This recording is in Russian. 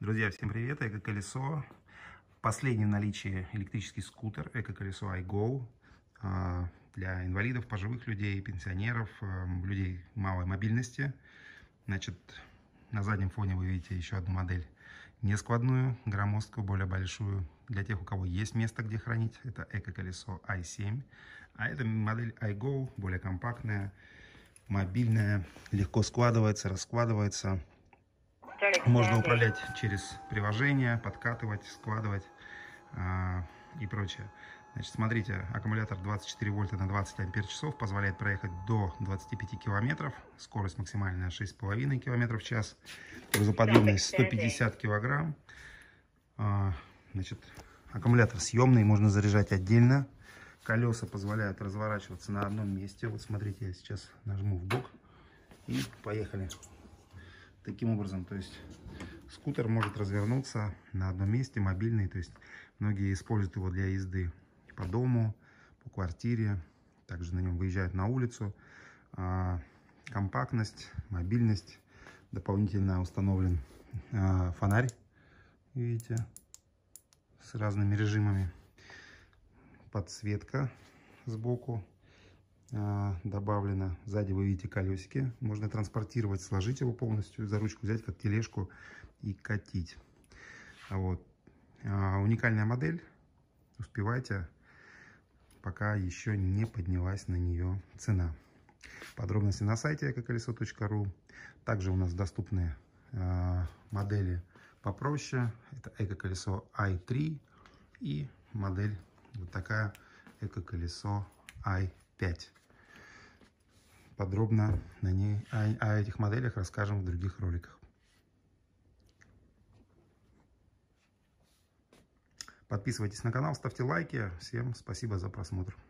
Друзья, всем привет! Эко-колесо. Последний в наличии электрический скутер Эко-колесо iGo а, для инвалидов, пожилых людей, пенсионеров, а, людей малой мобильности. Значит, на заднем фоне вы видите еще одну модель не складную, громоздкую, более большую. Для тех, у кого есть место, где хранить, это эко-колесо i7. А это модель iGo, более компактная, мобильная, легко складывается, раскладывается. Можно управлять через приложение, подкатывать, складывать а, и прочее. Значит, смотрите, аккумулятор 24 вольта на 20 ампер часов позволяет проехать до 25 километров. Скорость максимальная 6,5 километров в час. Грузоподъемность 150 килограмм. А, значит, аккумулятор съемный, можно заряжать отдельно. Колеса позволяют разворачиваться на одном месте. Вот смотрите, я сейчас нажму в бок и поехали таким образом. То есть скутер может развернуться на одном месте, мобильный. То есть многие используют его для езды по дому, по квартире. Также на нем выезжают на улицу. А, компактность, мобильность. Дополнительно установлен а, фонарь, видите, с разными режимами. Подсветка сбоку. А, добавлено. Сзади вы видите колесики. Можно транспортировать, сложить его полностью, за ручку взять, как тележку, и катить. А вот. А, уникальная модель. Успевайте, пока еще не поднялась на нее цена. Подробности на сайте экоколесо.ру. Также у нас доступны модели попроще. Это эко-колесо i3 и модель вот такая эко-колесо i3. 5. Подробно на ней, о, о этих моделях расскажем в других роликах. Подписывайтесь на канал, ставьте лайки. Всем спасибо за просмотр.